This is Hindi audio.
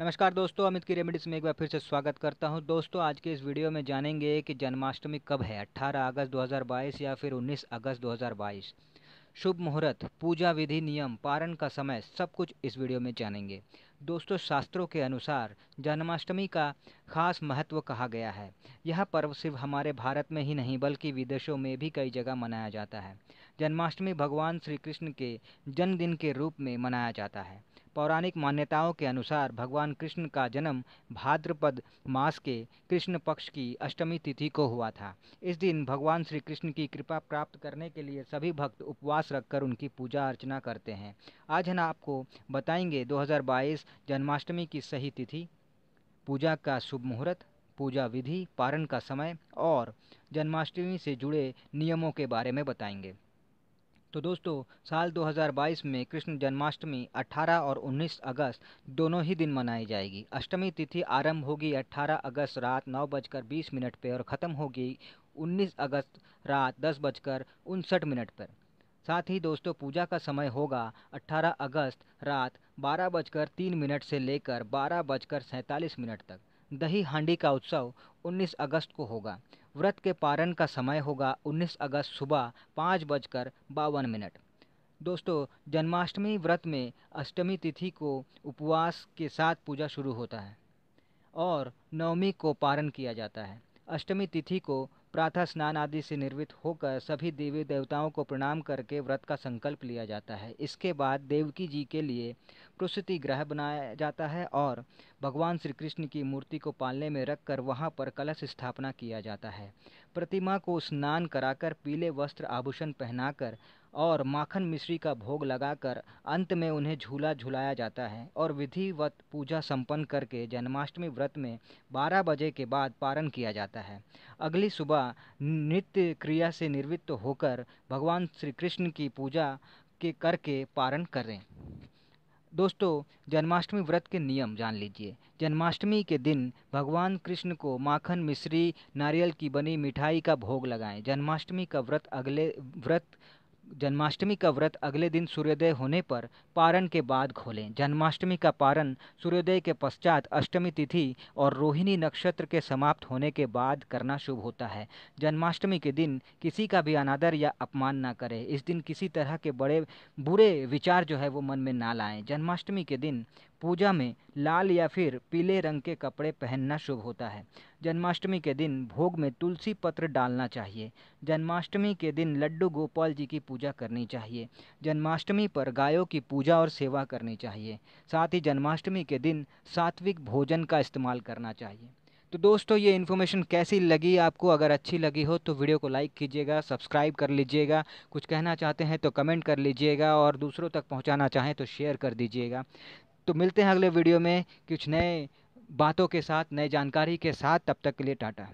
नमस्कार दोस्तों अमित की रेमेडीज़ में एक बार फिर से स्वागत करता हूं दोस्तों आज के इस वीडियो में जानेंगे कि जन्माष्टमी कब है 18 अगस्त 2022 या फिर 19 अगस्त 2022 शुभ मुहूर्त पूजा विधि नियम पारण का समय सब कुछ इस वीडियो में जानेंगे दोस्तों शास्त्रों के अनुसार जन्माष्टमी का खास महत्व कहा गया है यह पर्व सिर्फ हमारे भारत में ही नहीं बल्कि विदेशों में भी कई जगह मनाया जाता है जन्माष्टमी भगवान श्री कृष्ण के जन्मदिन के रूप में मनाया जाता है पौराणिक मान्यताओं के अनुसार भगवान कृष्ण का जन्म भाद्रपद मास के कृष्ण पक्ष की अष्टमी तिथि को हुआ था इस दिन भगवान श्री कृष्ण की कृपा प्राप्त करने के लिए सभी भक्त उपवास रखकर उनकी पूजा अर्चना करते हैं आज हम आपको बताएंगे जन्माष्टमी की सही तिथि पूजा का शुभ मुहूर्त पूजा विधि पारण का समय और जन्माष्टमी से जुड़े नियमों के बारे में बताएंगे तो दोस्तों साल 2022 में कृष्ण जन्माष्टमी 18 और 19 अगस्त दोनों ही दिन मनाई जाएगी अष्टमी तिथि आरंभ होगी 18 अगस्त रात नौ बजकर बीस मिनट पर और ख़त्म होगी 19 अगस्त रात दस बजकर उनसठ मिनट पर साथ ही दोस्तों पूजा का समय होगा 18 अगस्त रात बारह बजकर तीन मिनट से लेकर बारह बजकर सैंतालीस मिनट तक दही हांडी का उत्सव 19 अगस्त को होगा व्रत के पारण का समय होगा 19 अगस्त सुबह पाँच बजकर बावन मिनट दोस्तों जन्माष्टमी व्रत में अष्टमी तिथि को उपवास के साथ पूजा शुरू होता है और नवमी को पारण किया जाता है अष्टमी तिथि को प्रातः स्नान आदि से निर्मित होकर सभी देवी देवताओं को प्रणाम करके व्रत का संकल्प लिया जाता है इसके बाद देवकी जी के लिए प्रसूति ग्रह बनाया जाता है और भगवान श्री कृष्ण की मूर्ति को पालने में रखकर वहाँ पर कलश स्थापना किया जाता है प्रतिमा को स्नान कराकर पीले वस्त्र आभूषण पहनाकर और माखन मिश्री का भोग लगाकर अंत में उन्हें झूला झुलाया जाता है और विधिवत पूजा संपन्न करके जन्माष्टमी व्रत में 12 बजे के बाद पारण किया जाता है अगली सुबह नित्य क्रिया से निवृत्त होकर भगवान श्री कृष्ण की पूजा के करके पारण करें दोस्तों जन्माष्टमी व्रत के नियम जान लीजिए जन्माष्टमी के दिन भगवान कृष्ण को माखन मिश्री नारियल की बनी मिठाई का भोग लगाएं जन्माष्टमी का व्रत अगले व्रत जन्माष्टमी का व्रत अगले दिन सूर्योदय होने पर पारण के बाद खोलें जन्माष्टमी का पारण सूर्योदय के पश्चात अष्टमी तिथि और रोहिणी नक्षत्र के समाप्त होने के बाद करना शुभ होता है जन्माष्टमी के दिन किसी का भी अनादर या अपमान ना करें इस दिन किसी तरह के बड़े बुरे विचार जो है वो मन में ना लाएं जन्माष्टमी के दिन पूजा में लाल या फिर पीले रंग के कपड़े पहनना शुभ होता है जन्माष्टमी के दिन भोग में तुलसी पत्र डालना चाहिए जन्माष्टमी के दिन लड्डू गोपाल जी की पूजा करनी चाहिए जन्माष्टमी पर गायों की पूजा और सेवा करनी चाहिए साथ ही जन्माष्टमी के दिन सात्विक भोजन का इस्तेमाल करना चाहिए तो दोस्तों ये इन्फॉर्मेशन कैसी लगी आपको अगर अच्छी लगी हो तो वीडियो को लाइक कीजिएगा सब्सक्राइब कर लीजिएगा कुछ कहना चाहते हैं तो कमेंट कर लीजिएगा और दूसरों तक पहुंचाना चाहें तो शेयर कर दीजिएगा तो मिलते हैं अगले वीडियो में कुछ नए बातों के साथ नए जानकारी के साथ तब तक के लिए टाटा